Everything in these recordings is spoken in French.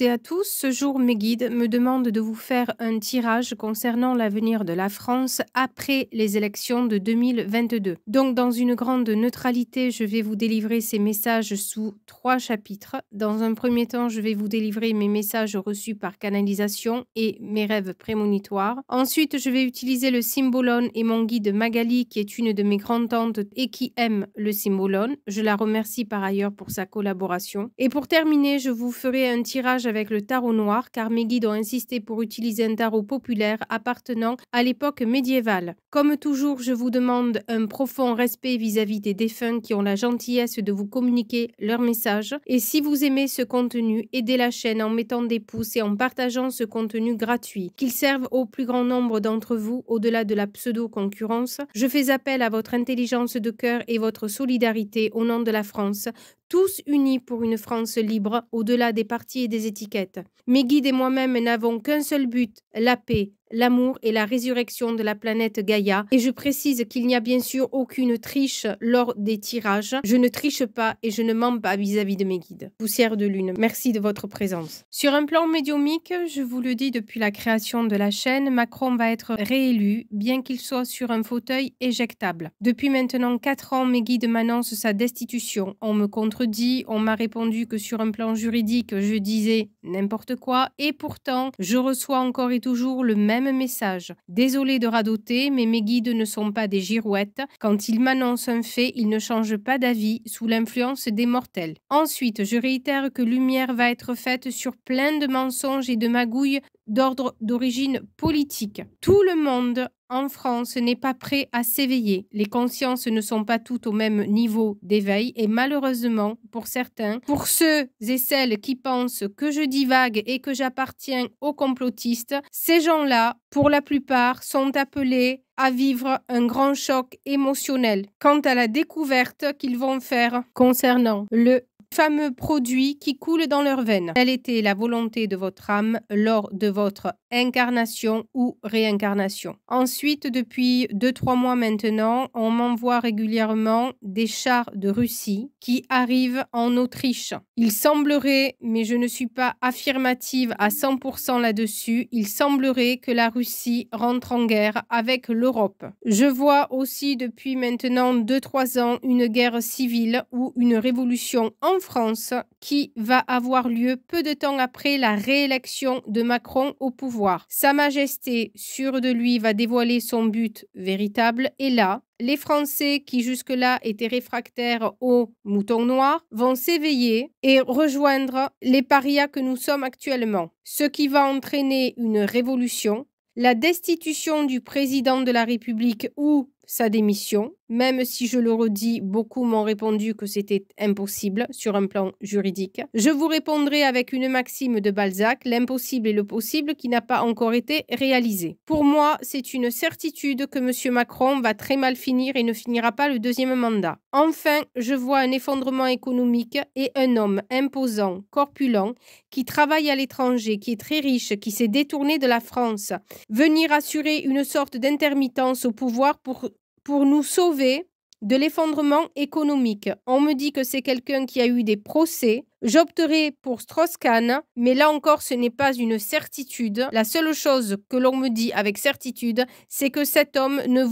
et à tous. Ce jour, mes guides me demandent de vous faire un tirage concernant l'avenir de la France après les élections de 2022. Donc, dans une grande neutralité, je vais vous délivrer ces messages sous trois chapitres. Dans un premier temps, je vais vous délivrer mes messages reçus par canalisation et mes rêves prémonitoires. Ensuite, je vais utiliser le symbolone et mon guide Magali, qui est une de mes grandes tantes et qui aime le Symbolon. Je la remercie par ailleurs pour sa collaboration. Et pour terminer, je vous ferai un tirage avec le tarot noir, car mes guides ont insisté pour utiliser un tarot populaire appartenant à l'époque médiévale. Comme toujours, je vous demande un profond respect vis-à-vis -vis des défunts qui ont la gentillesse de vous communiquer leur message. Et si vous aimez ce contenu, aidez la chaîne en mettant des pouces et en partageant ce contenu gratuit, qu'il serve au plus grand nombre d'entre vous au-delà de la pseudo-concurrence. Je fais appel à votre intelligence de cœur et votre solidarité au nom de la France tous unis pour une France libre au-delà des partis et des étiquettes. Mes guides et moi-même n'avons qu'un seul but, la paix, l'amour et la résurrection de la planète Gaïa. Et je précise qu'il n'y a bien sûr aucune triche lors des tirages. Je ne triche pas et je ne mens pas vis-à-vis de mes guides. Poussière de lune, merci de votre présence. Sur un plan médiumique, je vous le dis depuis la création de la chaîne, Macron va être réélu, bien qu'il soit sur un fauteuil éjectable. Depuis maintenant 4 ans, mes guides m'annoncent sa destitution. On me contredit, on m'a répondu que sur un plan juridique, je disais n'importe quoi, et pourtant, je reçois encore et toujours le même message. Désolé de radoter, mais mes guides ne sont pas des girouettes. Quand ils m'annoncent un fait, ils ne changent pas d'avis sous l'influence des mortels. Ensuite, je réitère que lumière va être faite sur plein de mensonges et de magouilles d'ordre d'origine politique. Tout le monde en France, n'est pas prêt à s'éveiller. Les consciences ne sont pas toutes au même niveau d'éveil et malheureusement, pour certains, pour ceux et celles qui pensent que je divague et que j'appartiens aux complotistes, ces gens-là, pour la plupart, sont appelés à vivre un grand choc émotionnel quant à la découverte qu'ils vont faire concernant le fameux produit qui coule dans leurs veines. Quelle était la volonté de votre âme lors de votre incarnation ou réincarnation. Ensuite, depuis 2-3 mois maintenant, on m'envoie régulièrement des chars de Russie qui arrivent en Autriche. Il semblerait, mais je ne suis pas affirmative à 100% là-dessus, il semblerait que la Russie rentre en guerre avec l'Europe. Je vois aussi depuis maintenant 2-3 ans une guerre civile ou une révolution en France qui va avoir lieu peu de temps après la réélection de Macron au pouvoir. Sa Majesté, sûre de lui, va dévoiler son but véritable et là, les Français qui jusque-là étaient réfractaires aux moutons noirs vont s'éveiller et rejoindre les parias que nous sommes actuellement, ce qui va entraîner une révolution, la destitution du président de la République ou sa démission, même si je le redis, beaucoup m'ont répondu que c'était impossible sur un plan juridique. Je vous répondrai avec une maxime de Balzac, l'impossible est le possible qui n'a pas encore été réalisé. Pour moi, c'est une certitude que M. Macron va très mal finir et ne finira pas le deuxième mandat. Enfin, je vois un effondrement économique et un homme imposant, corpulent, qui travaille à l'étranger, qui est très riche, qui s'est détourné de la France, venir assurer une sorte d'intermittence au pouvoir pour pour nous sauver de l'effondrement économique. On me dit que c'est quelqu'un qui a eu des procès, J'opterai pour Strauss-Kahn, mais là encore ce n'est pas une certitude. La seule chose que l'on me dit avec certitude, c'est que cet homme ne,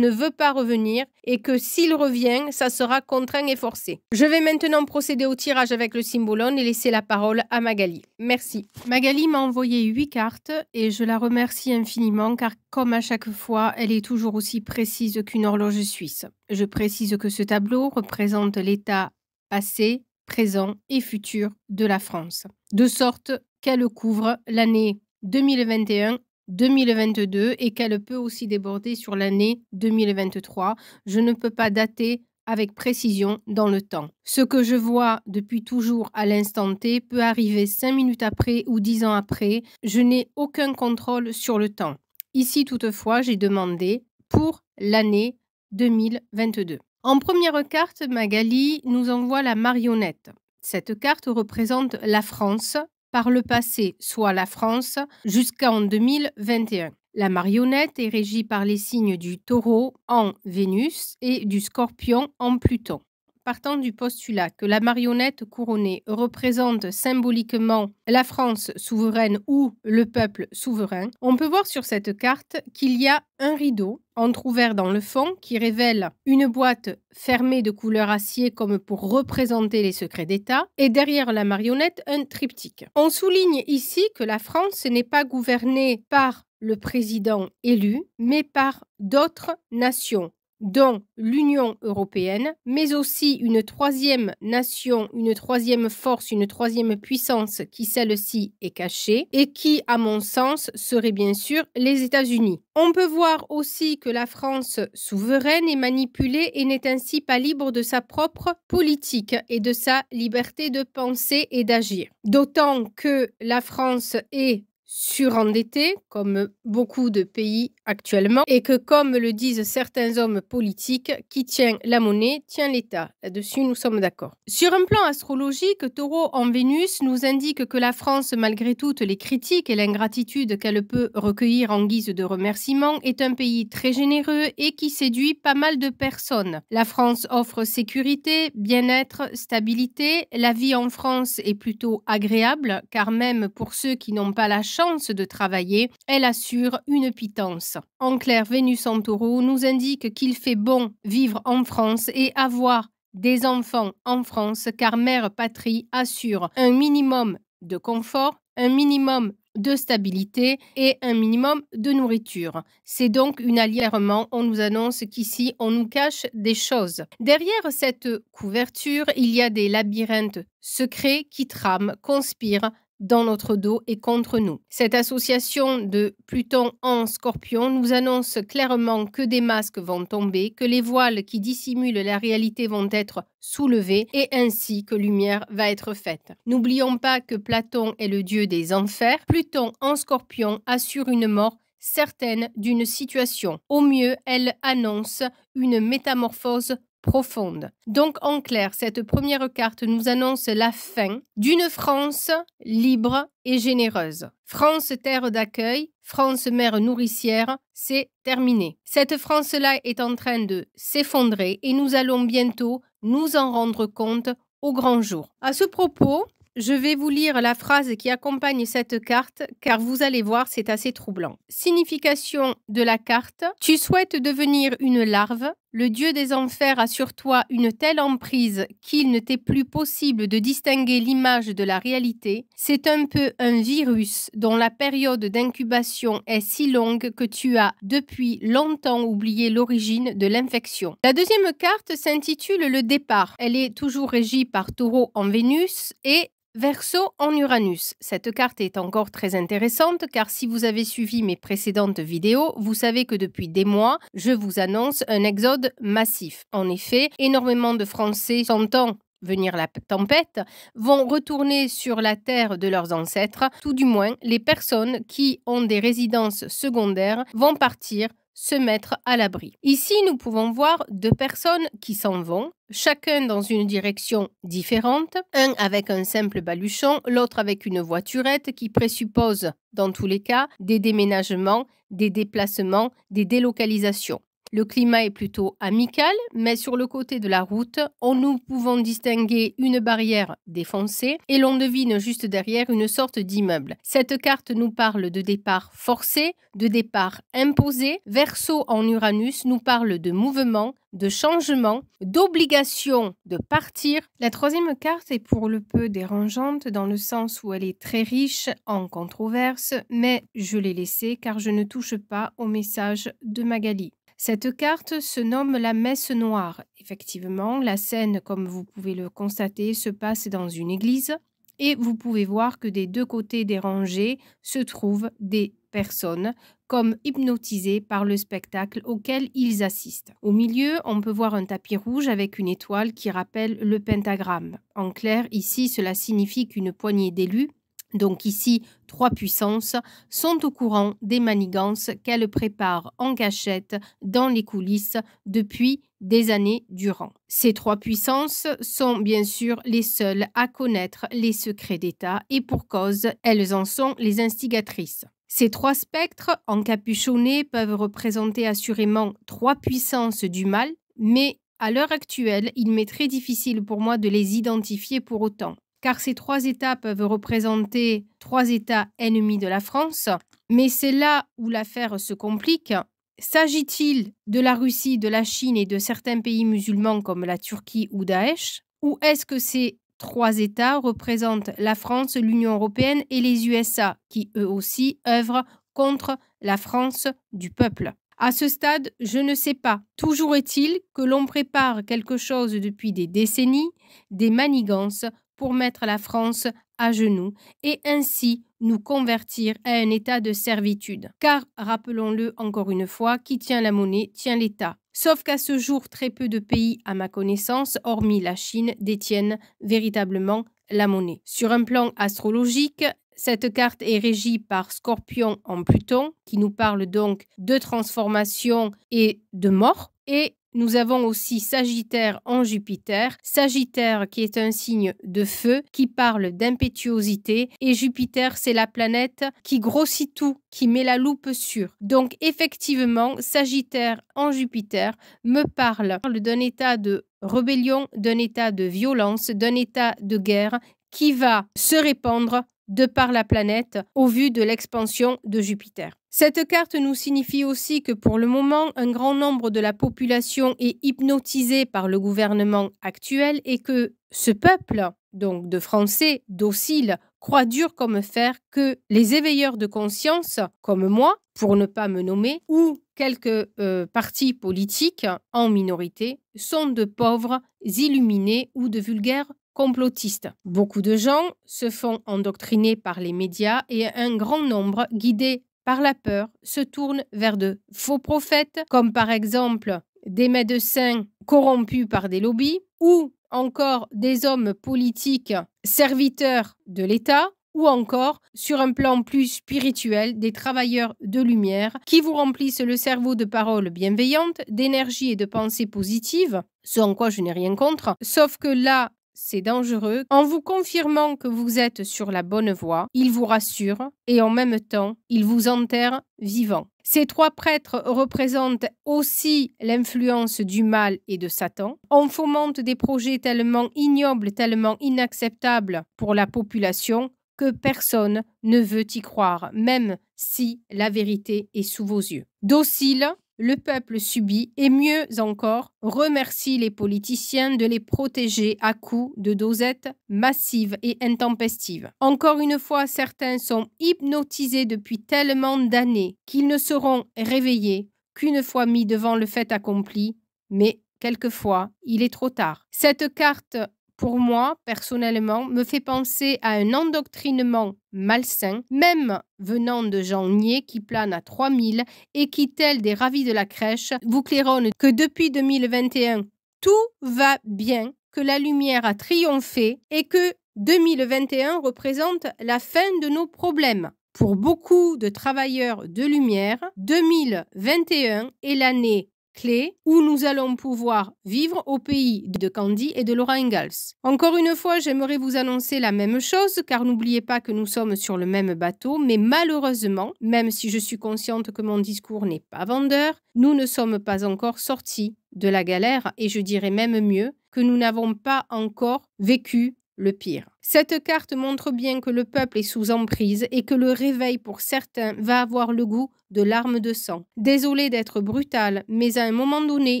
veut pas revenir et que s'il revient, ça sera contraint et forcé. Je vais maintenant procéder au tirage avec le symbolone et laisser la parole à Magali. Merci. Magali m'a envoyé huit cartes et je la remercie infiniment car comme à chaque fois, elle est toujours aussi précise qu'une horloge suisse. Je précise que ce tableau représente l'état passé, présent et futur de la France, de sorte qu'elle couvre l'année 2021 2022 et qu'elle peut aussi déborder sur l'année 2023. Je ne peux pas dater avec précision dans le temps. Ce que je vois depuis toujours à l'instant T peut arriver 5 minutes après ou 10 ans après. Je n'ai aucun contrôle sur le temps. Ici toutefois, j'ai demandé pour l'année 2022. En première carte, Magali nous envoie la marionnette. Cette carte représente la France, par le passé, soit la France, jusqu'en 2021. La marionnette est régie par les signes du taureau en Vénus et du scorpion en Pluton partant du postulat que la marionnette couronnée représente symboliquement la France souveraine ou le peuple souverain, on peut voir sur cette carte qu'il y a un rideau entr'ouvert dans le fond qui révèle une boîte fermée de couleur acier comme pour représenter les secrets d'État et derrière la marionnette un triptyque. On souligne ici que la France n'est pas gouvernée par le président élu, mais par d'autres nations dont l'Union européenne, mais aussi une troisième nation, une troisième force, une troisième puissance qui celle-ci est cachée et qui, à mon sens, serait bien sûr les États-Unis. On peut voir aussi que la France souveraine est manipulée et n'est ainsi pas libre de sa propre politique et de sa liberté de penser et d'agir. D'autant que la France est surendettée, comme beaucoup de pays actuellement et que, comme le disent certains hommes politiques, qui tient la monnaie tient l'État. Là-dessus, nous sommes d'accord. Sur un plan astrologique, Taureau en Vénus nous indique que la France, malgré toutes les critiques et l'ingratitude qu'elle peut recueillir en guise de remerciement, est un pays très généreux et qui séduit pas mal de personnes. La France offre sécurité, bien-être, stabilité. La vie en France est plutôt agréable, car même pour ceux qui n'ont pas la chance de travailler, elle assure une pitance. En clair, Vénus en nous indique qu'il fait bon vivre en France et avoir des enfants en France car Mère Patrie assure un minimum de confort, un minimum de stabilité et un minimum de nourriture. C'est donc un allièrement. On nous annonce qu'ici, on nous cache des choses. Derrière cette couverture, il y a des labyrinthes secrets qui trament, conspirent, dans notre dos et contre nous. Cette association de Pluton en scorpion nous annonce clairement que des masques vont tomber, que les voiles qui dissimulent la réalité vont être soulevés et ainsi que lumière va être faite. N'oublions pas que Platon est le dieu des enfers. Pluton en scorpion assure une mort certaine d'une situation. Au mieux, elle annonce une métamorphose profonde. Donc en clair, cette première carte nous annonce la fin d'une France libre et généreuse. France terre d'accueil, France mère nourricière, c'est terminé. Cette France-là est en train de s'effondrer et nous allons bientôt nous en rendre compte au grand jour. À ce propos, je vais vous lire la phrase qui accompagne cette carte car vous allez voir, c'est assez troublant. Signification de la carte. Tu souhaites devenir une larve, le Dieu des enfers a sur toi une telle emprise qu'il ne t'est plus possible de distinguer l'image de la réalité. C'est un peu un virus dont la période d'incubation est si longue que tu as depuis longtemps oublié l'origine de l'infection. La deuxième carte s'intitule Le départ. Elle est toujours régie par Taureau en Vénus et Verso en Uranus. Cette carte est encore très intéressante car si vous avez suivi mes précédentes vidéos, vous savez que depuis des mois, je vous annonce un exode massif. En effet, énormément de Français sentant venir la tempête, vont retourner sur la terre de leurs ancêtres, tout du moins les personnes qui ont des résidences secondaires vont partir se mettre à l'abri. Ici, nous pouvons voir deux personnes qui s'en vont, chacun dans une direction différente, un avec un simple baluchon, l'autre avec une voiturette qui présuppose, dans tous les cas, des déménagements, des déplacements, des délocalisations. Le climat est plutôt amical, mais sur le côté de la route, on nous pouvons distinguer une barrière défoncée et l'on devine juste derrière une sorte d'immeuble. Cette carte nous parle de départ forcé, de départ imposé. Verso en Uranus nous parle de mouvement, de changement, d'obligation de partir. La troisième carte est pour le peu dérangeante dans le sens où elle est très riche en controverses, mais je l'ai laissée car je ne touche pas au message de Magali. Cette carte se nomme la messe noire. Effectivement, la scène, comme vous pouvez le constater, se passe dans une église et vous pouvez voir que des deux côtés des rangées se trouvent des personnes comme hypnotisées par le spectacle auquel ils assistent. Au milieu, on peut voir un tapis rouge avec une étoile qui rappelle le pentagramme. En clair, ici, cela signifie qu'une poignée d'élus donc ici trois puissances, sont au courant des manigances qu'elles préparent en cachette dans les coulisses depuis des années durant. Ces trois puissances sont bien sûr les seules à connaître les secrets d'État et pour cause, elles en sont les instigatrices. Ces trois spectres encapuchonnés peuvent représenter assurément trois puissances du mal, mais à l'heure actuelle, il m'est très difficile pour moi de les identifier pour autant car ces trois États peuvent représenter trois États ennemis de la France. Mais c'est là où l'affaire se complique. S'agit-il de la Russie, de la Chine et de certains pays musulmans comme la Turquie ou Daesh Ou est-ce que ces trois États représentent la France, l'Union européenne et les USA, qui eux aussi œuvrent contre la France du peuple à ce stade, je ne sais pas. Toujours est-il que l'on prépare quelque chose depuis des décennies, des manigances pour mettre la France à genoux et ainsi nous convertir à un état de servitude. Car, rappelons-le encore une fois, qui tient la monnaie tient l'État. Sauf qu'à ce jour, très peu de pays, à ma connaissance, hormis la Chine, détiennent véritablement la monnaie. Sur un plan astrologique, cette carte est régie par Scorpion en Pluton, qui nous parle donc de transformation et de mort. Et nous avons aussi Sagittaire en Jupiter, Sagittaire qui est un signe de feu, qui parle d'impétuosité, et Jupiter c'est la planète qui grossit tout, qui met la loupe sur. Donc effectivement, Sagittaire en Jupiter me parle d'un état de rébellion, d'un état de violence, d'un état de guerre qui va se répandre de par la planète au vu de l'expansion de Jupiter. Cette carte nous signifie aussi que pour le moment, un grand nombre de la population est hypnotisée par le gouvernement actuel et que ce peuple, donc de Français dociles, croit dur comme fer que les éveilleurs de conscience, comme moi, pour ne pas me nommer, ou quelques euh, partis politiques en minorité, sont de pauvres illuminés ou de vulgaires complotistes. Beaucoup de gens se font endoctriner par les médias et un grand nombre, guidés par la peur, se tournent vers de faux prophètes, comme par exemple des médecins corrompus par des lobbies ou encore des hommes politiques serviteurs de l'État ou encore, sur un plan plus spirituel, des travailleurs de lumière qui vous remplissent le cerveau de paroles bienveillantes, d'énergie et de pensées positives, ce en quoi je n'ai rien contre, sauf que là c'est dangereux, en vous confirmant que vous êtes sur la bonne voie, il vous rassure et en même temps, il vous enterre vivant. Ces trois prêtres représentent aussi l'influence du mal et de Satan. On fomente des projets tellement ignobles, tellement inacceptables pour la population que personne ne veut y croire, même si la vérité est sous vos yeux. Docile, le peuple subit et mieux encore remercie les politiciens de les protéger à coups de dosettes massives et intempestives. Encore une fois, certains sont hypnotisés depuis tellement d'années qu'ils ne seront réveillés qu'une fois mis devant le fait accompli, mais quelquefois il est trop tard. Cette carte pour moi, personnellement, me fait penser à un endoctrinement malsain, même venant de gens niais qui planent à 3000 et qui, tel des ravis de la crèche, vous claironnent que depuis 2021, tout va bien, que la lumière a triomphé et que 2021 représente la fin de nos problèmes. Pour beaucoup de travailleurs de lumière, 2021 est l'année clé où nous allons pouvoir vivre au pays de Candy et de Laura Ingalls. Encore une fois, j'aimerais vous annoncer la même chose car n'oubliez pas que nous sommes sur le même bateau, mais malheureusement, même si je suis consciente que mon discours n'est pas vendeur, nous ne sommes pas encore sortis de la galère et je dirais même mieux que nous n'avons pas encore vécu le pire. Cette carte montre bien que le peuple est sous emprise et que le réveil pour certains va avoir le goût de larmes de sang. Désolé d'être brutal, mais à un moment donné,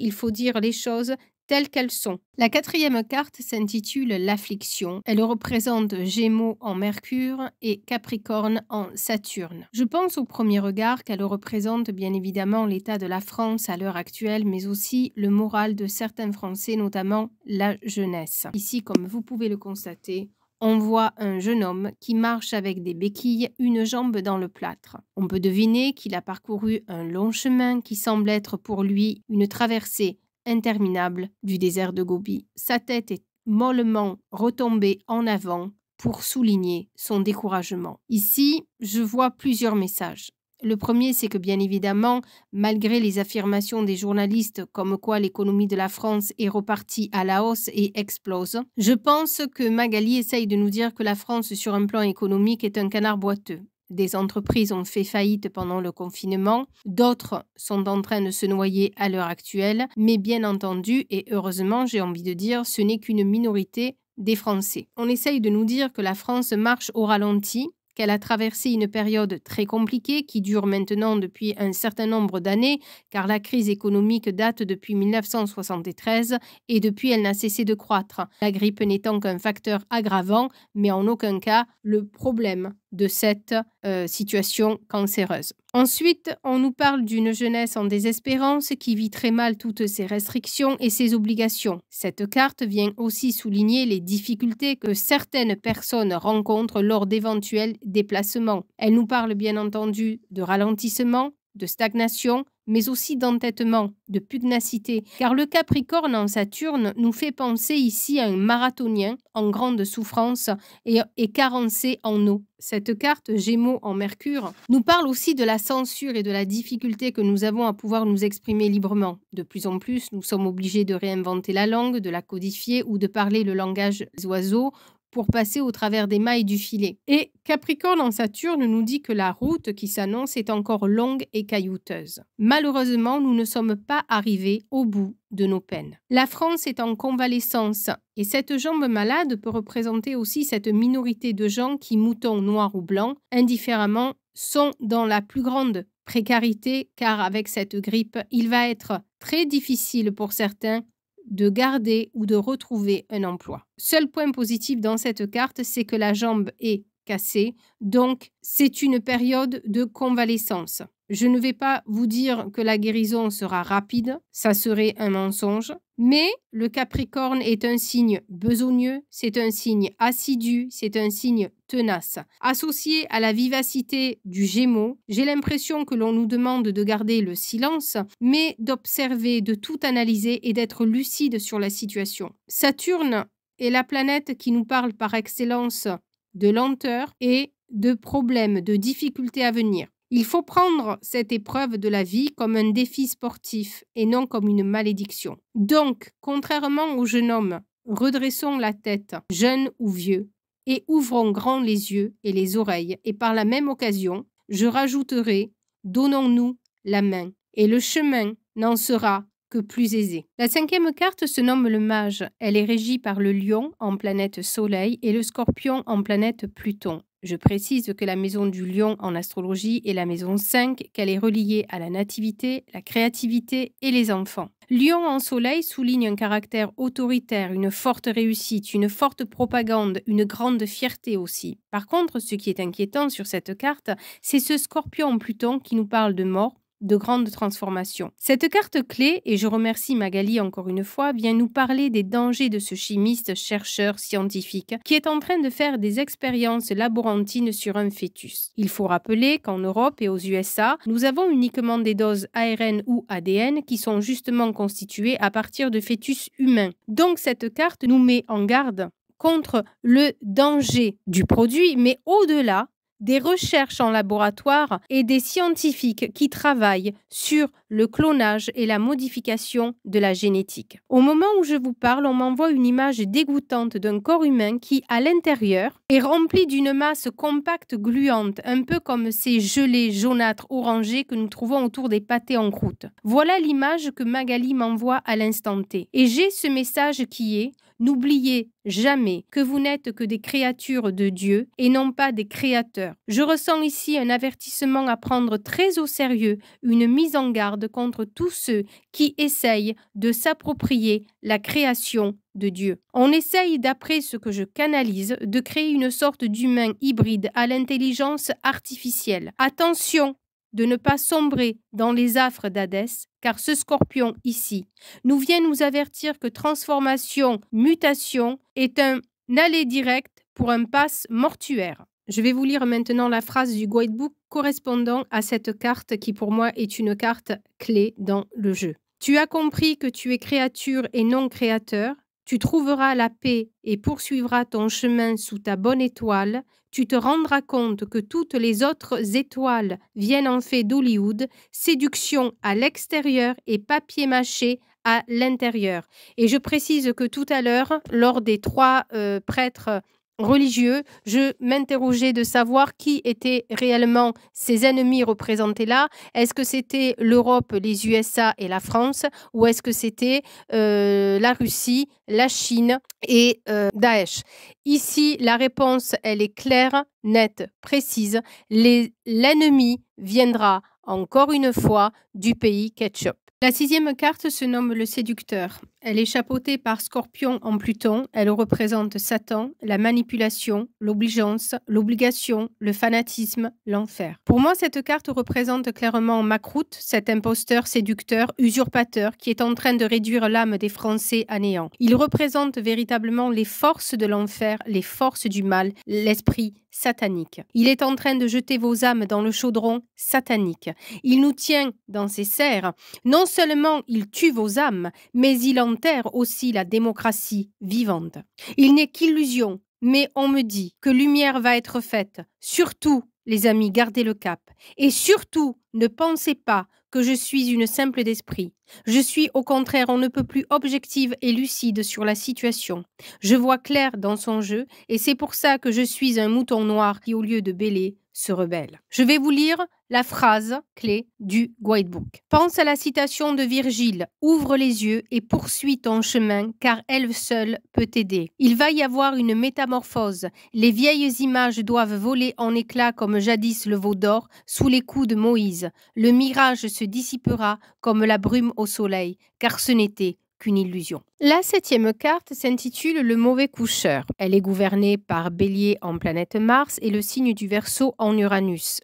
il faut dire les choses telles qu'elles sont. La quatrième carte s'intitule L'affliction. Elle représente Gémeaux en Mercure et Capricorne en Saturne. Je pense au premier regard qu'elle représente bien évidemment l'état de la France à l'heure actuelle, mais aussi le moral de certains Français, notamment la jeunesse. Ici, comme vous pouvez le constater, on voit un jeune homme qui marche avec des béquilles, une jambe dans le plâtre. On peut deviner qu'il a parcouru un long chemin qui semble être pour lui une traversée interminable du désert de Gobi. Sa tête est mollement retombée en avant pour souligner son découragement. Ici, je vois plusieurs messages. Le premier, c'est que bien évidemment, malgré les affirmations des journalistes comme quoi l'économie de la France est repartie à la hausse et explose, je pense que Magali essaye de nous dire que la France sur un plan économique est un canard boiteux. Des entreprises ont fait faillite pendant le confinement, d'autres sont en train de se noyer à l'heure actuelle, mais bien entendu, et heureusement j'ai envie de dire, ce n'est qu'une minorité des Français. On essaye de nous dire que la France marche au ralenti, qu'elle a traversé une période très compliquée qui dure maintenant depuis un certain nombre d'années, car la crise économique date depuis 1973 et depuis elle n'a cessé de croître, la grippe n'étant qu'un facteur aggravant, mais en aucun cas le problème de cette euh, situation cancéreuse. Ensuite, on nous parle d'une jeunesse en désespérance qui vit très mal toutes ses restrictions et ses obligations. Cette carte vient aussi souligner les difficultés que certaines personnes rencontrent lors d'éventuels déplacements. Elle nous parle bien entendu de ralentissement, de stagnation, mais aussi d'entêtement, de pugnacité, car le Capricorne en Saturne nous fait penser ici à un marathonien en grande souffrance et, et carencé en eau. Cette carte Gémeaux en Mercure nous parle aussi de la censure et de la difficulté que nous avons à pouvoir nous exprimer librement. De plus en plus, nous sommes obligés de réinventer la langue, de la codifier ou de parler le langage des oiseaux, pour passer au travers des mailles du filet. Et Capricorne en Saturne nous dit que la route qui s'annonce est encore longue et caillouteuse. Malheureusement, nous ne sommes pas arrivés au bout de nos peines. La France est en convalescence et cette jambe malade peut représenter aussi cette minorité de gens qui, moutons noirs ou blancs, indifféremment, sont dans la plus grande précarité car avec cette grippe, il va être très difficile pour certains de garder ou de retrouver un emploi. Seul point positif dans cette carte, c'est que la jambe est cassé. Donc, c'est une période de convalescence. Je ne vais pas vous dire que la guérison sera rapide, ça serait un mensonge, mais le Capricorne est un signe besogneux, c'est un signe assidu, c'est un signe tenace. Associé à la vivacité du Gémeaux, j'ai l'impression que l'on nous demande de garder le silence, mais d'observer, de tout analyser et d'être lucide sur la situation. Saturne est la planète qui nous parle par excellence de lenteur et de problèmes, de difficultés à venir. Il faut prendre cette épreuve de la vie comme un défi sportif et non comme une malédiction. Donc, contrairement au jeune homme, redressons la tête, jeune ou vieux, et ouvrons grand les yeux et les oreilles. Et par la même occasion, je rajouterai, donnons-nous la main. Et le chemin n'en sera plus aisée. La cinquième carte se nomme le mage. Elle est régie par le lion en planète Soleil et le scorpion en planète Pluton. Je précise que la maison du lion en astrologie est la maison 5, qu'elle est reliée à la nativité, la créativité et les enfants. Lion en soleil souligne un caractère autoritaire, une forte réussite, une forte propagande, une grande fierté aussi. Par contre, ce qui est inquiétant sur cette carte, c'est ce scorpion en Pluton qui nous parle de mort, de grandes transformations. Cette carte clé, et je remercie Magali encore une fois, vient nous parler des dangers de ce chimiste, chercheur, scientifique, qui est en train de faire des expériences laborantines sur un fœtus. Il faut rappeler qu'en Europe et aux USA, nous avons uniquement des doses ARN ou ADN qui sont justement constituées à partir de fœtus humains. Donc cette carte nous met en garde contre le danger du produit, mais au-delà des recherches en laboratoire et des scientifiques qui travaillent sur le clonage et la modification de la génétique. Au moment où je vous parle, on m'envoie une image dégoûtante d'un corps humain qui, à l'intérieur, est rempli d'une masse compacte gluante, un peu comme ces gelées jaunâtres orangées que nous trouvons autour des pâtés en croûte. Voilà l'image que Magali m'envoie à l'instant T. Et j'ai ce message qui est N'oubliez jamais que vous n'êtes que des créatures de Dieu et non pas des créateurs. Je ressens ici un avertissement à prendre très au sérieux, une mise en garde contre tous ceux qui essayent de s'approprier la création de Dieu. On essaye, d'après ce que je canalise, de créer une sorte d'humain hybride à l'intelligence artificielle. Attention de ne pas sombrer dans les affres d'Hadès, car ce scorpion ici nous vient nous avertir que transformation, mutation est un aller direct pour un passe mortuaire. Je vais vous lire maintenant la phrase du guidebook correspondant à cette carte qui pour moi est une carte clé dans le jeu. Tu as compris que tu es créature et non créateur, tu trouveras la paix et poursuivras ton chemin sous ta bonne étoile. Tu te rendras compte que toutes les autres étoiles viennent en fait d'Hollywood, séduction à l'extérieur et papier mâché à l'intérieur. Et je précise que tout à l'heure, lors des trois euh, prêtres religieux, je m'interrogeais de savoir qui étaient réellement ces ennemis représentés là. Est-ce que c'était l'Europe, les USA et la France, ou est-ce que c'était euh, la Russie, la Chine et euh, Daesh Ici, la réponse, elle est claire, nette, précise. L'ennemi viendra encore une fois du pays ketchup. La sixième carte se nomme le séducteur. Elle est chapeautée par Scorpion en Pluton. Elle représente Satan, la manipulation, l'obligeance, l'obligation, le fanatisme, l'enfer. Pour moi, cette carte représente clairement Macroute, cet imposteur, séducteur, usurpateur qui est en train de réduire l'âme des Français à néant. Il représente véritablement les forces de l'enfer, les forces du mal, l'esprit satanique. Il est en train de jeter vos âmes dans le chaudron satanique. Il nous tient dans ses serres, non seulement il tue vos âmes, mais il enterre aussi la démocratie vivante. Il n'est qu'illusion, mais on me dit que lumière va être faite. Surtout, les amis, gardez le cap. Et surtout, ne pensez pas que je suis une simple d'esprit. Je suis au contraire on ne peut plus objective et lucide sur la situation. Je vois clair dans son jeu et c'est pour ça que je suis un mouton noir qui, au lieu de bêler, se rebelle. Je vais vous lire la phrase clé du guidebook. Pense à la citation de Virgile, ouvre les yeux et poursuis ton chemin car elle seule peut t'aider. Il va y avoir une métamorphose. Les vieilles images doivent voler en éclats comme jadis le veau d'or sous les coups de Moïse. Le mirage se dissipera comme la brume au soleil car ce n'était qu'une illusion. La septième carte s'intitule Le mauvais coucheur. Elle est gouvernée par Bélier en planète Mars et le signe du Verseau en Uranus.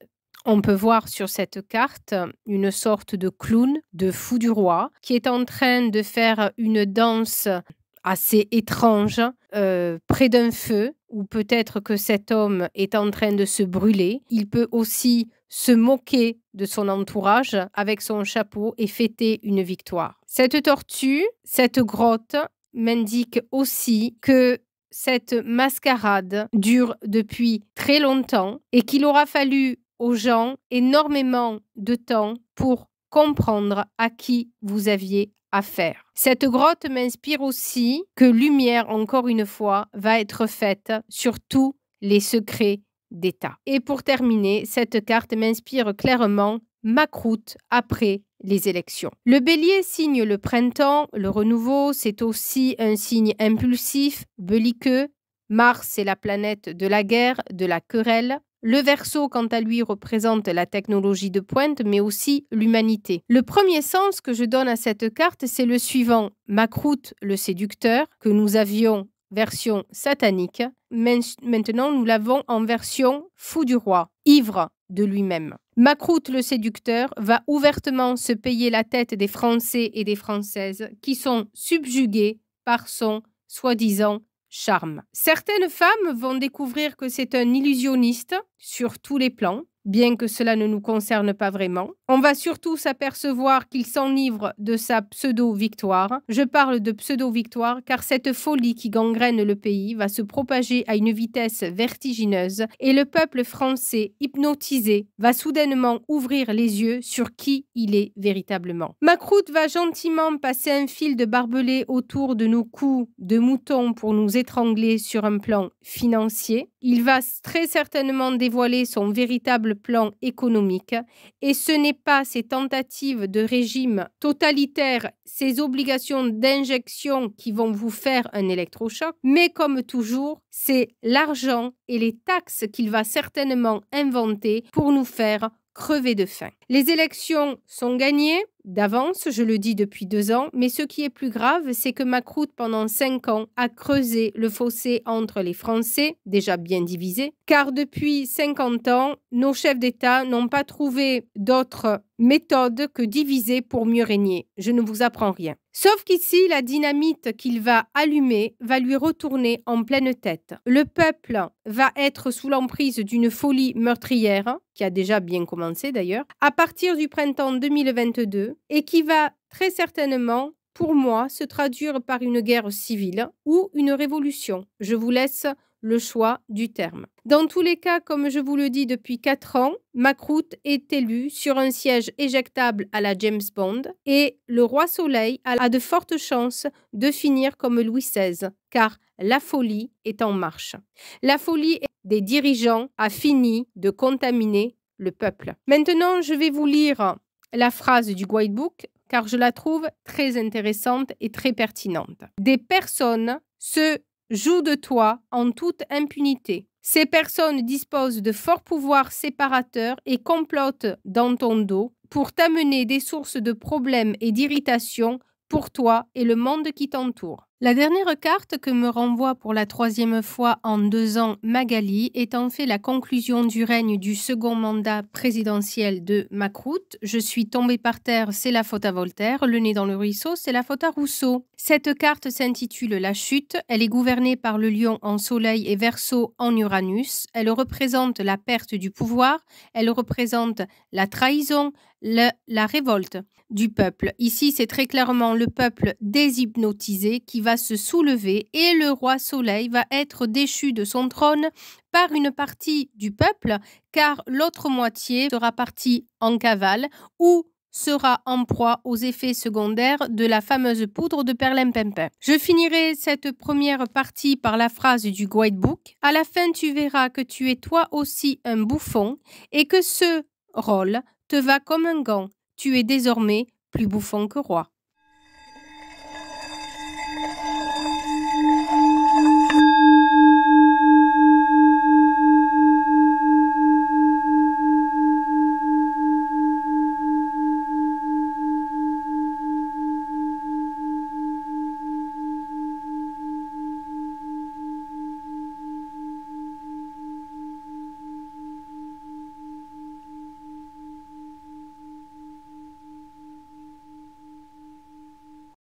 On peut voir sur cette carte une sorte de clown, de fou du roi, qui est en train de faire une danse assez étrange euh, près d'un feu, ou peut-être que cet homme est en train de se brûler. Il peut aussi se moquer de son entourage avec son chapeau et fêter une victoire. Cette tortue, cette grotte m'indique aussi que cette mascarade dure depuis très longtemps et qu'il aura fallu aux gens énormément de temps pour comprendre à qui vous aviez affaire. Cette grotte m'inspire aussi que lumière, encore une fois, va être faite sur tous les secrets d'État. Et pour terminer, cette carte m'inspire clairement ma après les élections. Le bélier signe le printemps, le renouveau, c'est aussi un signe impulsif, belliqueux. Mars est la planète de la guerre, de la querelle. Le verso, quant à lui, représente la technologie de pointe, mais aussi l'humanité. Le premier sens que je donne à cette carte, c'est le suivant. Macroute, le séducteur, que nous avions version satanique, maintenant nous l'avons en version fou du roi, ivre de lui-même. Macroute le séducteur va ouvertement se payer la tête des Français et des Françaises qui sont subjugués par son soi-disant charme. Certaines femmes vont découvrir que c'est un illusionniste sur tous les plans, bien que cela ne nous concerne pas vraiment. On va surtout s'apercevoir qu'il s'enivre de sa pseudo-victoire. Je parle de pseudo-victoire car cette folie qui gangrène le pays va se propager à une vitesse vertigineuse et le peuple français, hypnotisé, va soudainement ouvrir les yeux sur qui il est véritablement. Macroute va gentiment passer un fil de barbelé autour de nos coups de moutons pour nous étrangler sur un plan financier. Il va très certainement dévoiler son véritable plan économique et ce n'est pas ses tentatives de régime totalitaire, ses obligations d'injection qui vont vous faire un électrochoc, mais comme toujours, c'est l'argent et les taxes qu'il va certainement inventer pour nous faire crever de faim. Les élections sont gagnées d'avance, je le dis depuis deux ans, mais ce qui est plus grave, c'est que Macron, pendant cinq ans, a creusé le fossé entre les Français, déjà bien divisés, car depuis 50 ans, nos chefs d'État n'ont pas trouvé d'autre méthode que diviser pour mieux régner. Je ne vous apprends rien. Sauf qu'ici, la dynamite qu'il va allumer va lui retourner en pleine tête. Le peuple va être sous l'emprise d'une folie meurtrière, qui a déjà bien commencé d'ailleurs, partir du printemps 2022 et qui va très certainement, pour moi, se traduire par une guerre civile ou une révolution. Je vous laisse le choix du terme. Dans tous les cas, comme je vous le dis depuis quatre ans, Macroute est élu sur un siège éjectable à la James Bond et le roi Soleil a de fortes chances de finir comme Louis XVI, car la folie est en marche. La folie des dirigeants a fini de contaminer le peuple. Maintenant, je vais vous lire la phrase du guidebook car je la trouve très intéressante et très pertinente. Des personnes se jouent de toi en toute impunité. Ces personnes disposent de forts pouvoirs séparateurs et complotent dans ton dos pour t'amener des sources de problèmes et d'irritations pour toi et le monde qui t'entoure. La dernière carte que me renvoie pour la troisième fois en deux ans Magali est en fait la conclusion du règne du second mandat présidentiel de Macroute. Je suis tombé par terre, c'est la faute à Voltaire. Le nez dans le ruisseau, c'est la faute à Rousseau. Cette carte s'intitule La chute. Elle est gouvernée par le lion en soleil et verso en Uranus. Elle représente la perte du pouvoir. Elle représente la trahison, la révolte du peuple. Ici, c'est très clairement le peuple déshypnotisé qui va va se soulever et le roi Soleil va être déchu de son trône par une partie du peuple, car l'autre moitié sera partie en cavale ou sera en proie aux effets secondaires de la fameuse poudre de perlimpinpin. Je finirai cette première partie par la phrase du guidebook. À la fin, tu verras que tu es toi aussi un bouffon et que ce rôle te va comme un gant. Tu es désormais plus bouffon que roi.